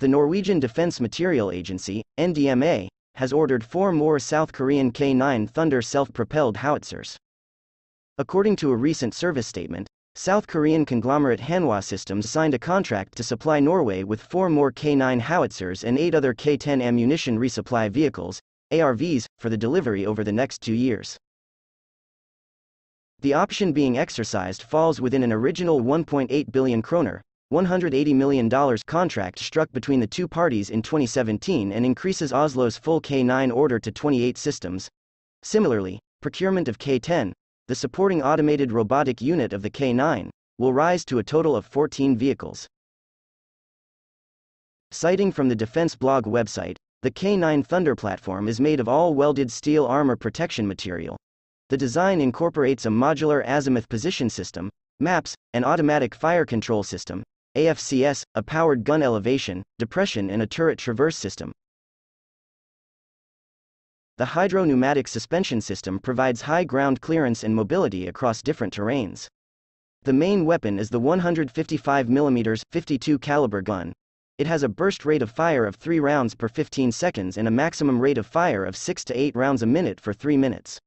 the Norwegian Defense Material Agency, NDMA, has ordered four more South Korean K 9 Thunder self propelled howitzers. According to a recent service statement, South Korean conglomerate Hanwha Systems signed a contract to supply Norway with four more K 9 howitzers and eight other K 10 ammunition resupply vehicles, ARVs, for the delivery over the next two years. The option being exercised falls within an original 1.8 billion kroner, $180 million contract struck between the two parties in 2017 and increases Oslo's full K9 order to 28 systems. Similarly, procurement of K10, the supporting automated robotic unit of the K9, will rise to a total of 14 vehicles. Citing from the Defense Blog website, the K9 Thunder platform is made of all welded steel armor protection material. The design incorporates a modular azimuth position system, maps, an automatic fire control system, AFCS, a powered gun elevation, depression and a turret traverse system. The pneumatic suspension system provides high ground clearance and mobility across different terrains. The main weapon is the 155mm 52 caliber gun. It has a burst rate of fire of 3 rounds per 15 seconds and a maximum rate of fire of 6 to 8 rounds a minute for 3 minutes.